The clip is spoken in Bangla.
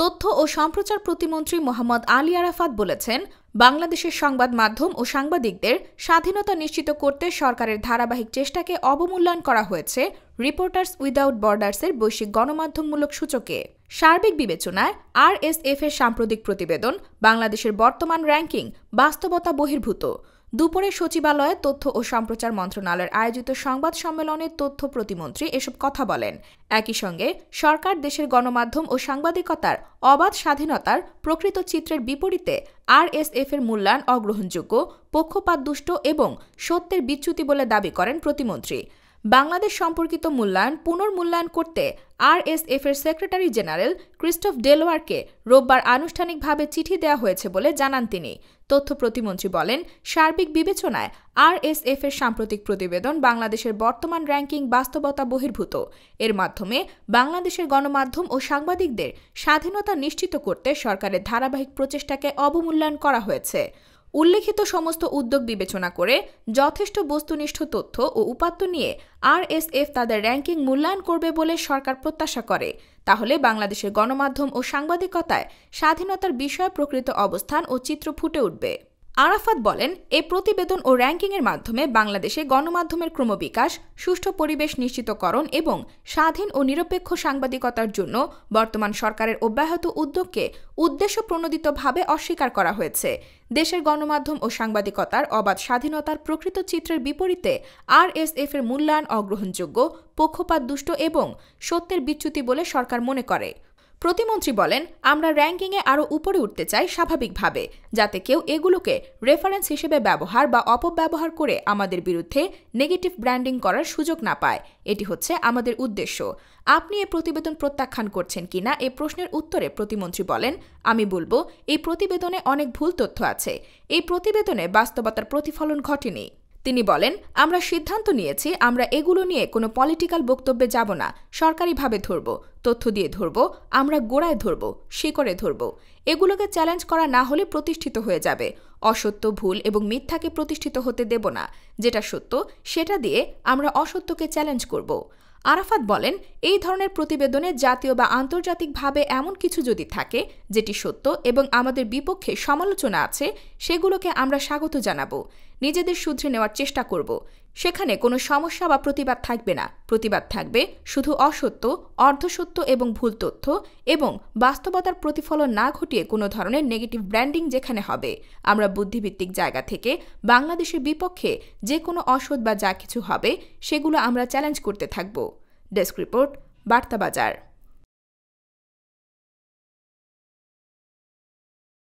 তথ্য ও সম্প্রচার প্রতিমন্ত্রী মোহাম্মদ আলী আরাফাত বলেছেন বাংলাদেশের সংবাদ মাধ্যম ও সাংবাদিকদের স্বাধীনতা নিশ্চিত করতে সরকারের ধারাবাহিক চেষ্টাকে অবমূল্যায়ন করা হয়েছে রিপোর্টার্স উইদাউট বর্ডার্সের বৈশ্বিক গণমাধ্যমমূলক সূচকে সার্বিক বিবেচনায় আরএসএফ এর সাম্প্রতিক প্রতিবেদন বাংলাদেশের বর্তমান র্যাঙ্কিং বাস্তবতা বহির্ভূত দুপুরে সচিবালয়ে তথ্য ও সম্প্রচার মন্ত্রণালয়ের আয়োজিত সংবাদ সম্মেলনে তথ্য প্রতিমন্ত্রী এসব কথা বলেন একই সঙ্গে সরকার দেশের গণমাধ্যম ও সাংবাদিকতার অবাধ স্বাধীনতার প্রকৃত চিত্রের বিপরীতে আর এফ এর মূল্যায়ন অগ্রহণযোগ্য পক্ষপাতদুষ্ট এবং সত্যের বিচ্যুতি বলে দাবি করেন প্রতিমন্ত্রী বাংলাদেশ সম্পর্কিত মূল্যায়ন পুনর্মূল্যায়ন করতে আরএসএফ এর সেক্রেটারি জেনারেল ক্রিস্টফ ডেলোয়ারকে রোববার আনুষ্ঠানিকভাবে চিঠি দেওয়া হয়েছে বলে জানান তিনি তথ্য প্রতিমন্ত্রী বলেন সার্বিক বিবেচনায় আর এফ এর সাম্প্রতিক প্রতিবেদন বাংলাদেশের বর্তমান র্যাঙ্কিং বাস্তবতা বহির্ভূত এর মাধ্যমে বাংলাদেশের গণমাধ্যম ও সাংবাদিকদের স্বাধীনতা নিশ্চিত করতে সরকারের ধারাবাহিক প্রচেষ্টাকে অবমূল্যায়ন করা হয়েছে উল্লেখিত সমস্ত উদ্যোগ বিবেচনা করে যথেষ্ট বস্তুনিষ্ঠ তথ্য ও উপাত্ত নিয়ে আরএসএফ তাদের র্যাঙ্কিং মূল্যায়ন করবে বলে সরকার প্রত্যাশা করে তাহলে বাংলাদেশের গণমাধ্যম ও সাংবাদিকতায় স্বাধীনতার বিষয়ে প্রকৃত অবস্থান ও চিত্র ফুটে উঠবে আরাফাত বলেন এ প্রতিবেদন ও র্যাঙ্কিংয়ের মাধ্যমে বাংলাদেশে গণমাধ্যমের ক্রমবিকাশ সুষ্ঠু পরিবেশ নিশ্চিতকরণ এবং স্বাধীন ও নিরপেক্ষ সাংবাদিকতার জন্য বর্তমান সরকারের অব্যাহত উদ্যোগকে উদ্দেশ্য প্রণোদিতভাবে অস্বীকার করা হয়েছে দেশের গণমাধ্যম ও সাংবাদিকতার অবাধ স্বাধীনতার প্রকৃত চিত্রের বিপরীতে আর এফ এর মূল্যায়ন অগ্রহণযোগ্য পক্ষপাতদুষ্ট এবং সত্যের বিচ্যুতি বলে সরকার মনে করে প্রতিমন্ত্রী বলেন আমরা র্যাঙ্কিংয়ে আরও উপরে উঠতে চাই স্বাভাবিকভাবে যাতে কেউ এগুলোকে রেফারেন্স হিসেবে ব্যবহার বা অপব্যবহার করে আমাদের বিরুদ্ধে নেগেটিভ ব্র্যান্ডিং করার সুযোগ না পায় এটি হচ্ছে আমাদের উদ্দেশ্য আপনি এ প্রতিবেদন প্রত্যাখ্যান করছেন কিনা এ প্রশ্নের উত্তরে প্রতিমন্ত্রী বলেন আমি বলবো এই প্রতিবেদনে অনেক ভুল তথ্য আছে এই প্রতিবেদনে বাস্তবতার প্রতিফলন ঘটেনি তিনি বলেন আমরা সিদ্ধান্ত নিয়েছি আমরা এগুলো নিয়ে কোনো পলিটিক্যাল বক্তব্যে যাব না সরকারিভাবে ধরব তথ্য দিয়ে ধরব আমরা গোড়ায় ধরব শিকড়ে ধরব এগুলোকে চ্যালেঞ্জ করা না হলে প্রতিষ্ঠিত হয়ে যাবে অসত্য ভুল এবং মিথ্যাকে প্রতিষ্ঠিত হতে দেব না যেটা সত্য সেটা দিয়ে আমরা অসত্যকে চ্যালেঞ্জ করব আরাফাত বলেন এই ধরনের প্রতিবেদনে জাতীয় বা আন্তর্জাতিকভাবে এমন কিছু যদি থাকে যেটি সত্য এবং আমাদের বিপক্ষে সমালোচনা আছে সেগুলোকে আমরা স্বাগত জানাব নিজেদের শুধরে নেওয়ার চেষ্টা করব সেখানে কোনো সমস্যা বা প্রতিবাদ থাকবে না প্রতিবাদ থাকবে শুধু অসত্য অর্ধসত্য এবং ভুল তথ্য এবং বাস্তবতার প্রতিফলন না ঘটিয়ে কোনো ধরনের নেগেটিভ ব্র্যান্ডিং যেখানে হবে আমরা বুদ্ধিভিত্তিক জায়গা থেকে বাংলাদেশের বিপক্ষে যে কোনো অসৎ বা যা কিছু হবে সেগুলো আমরা চ্যালেঞ্জ করতে থাকব ডেস্ক রিপোর্ট বার্তা বাজার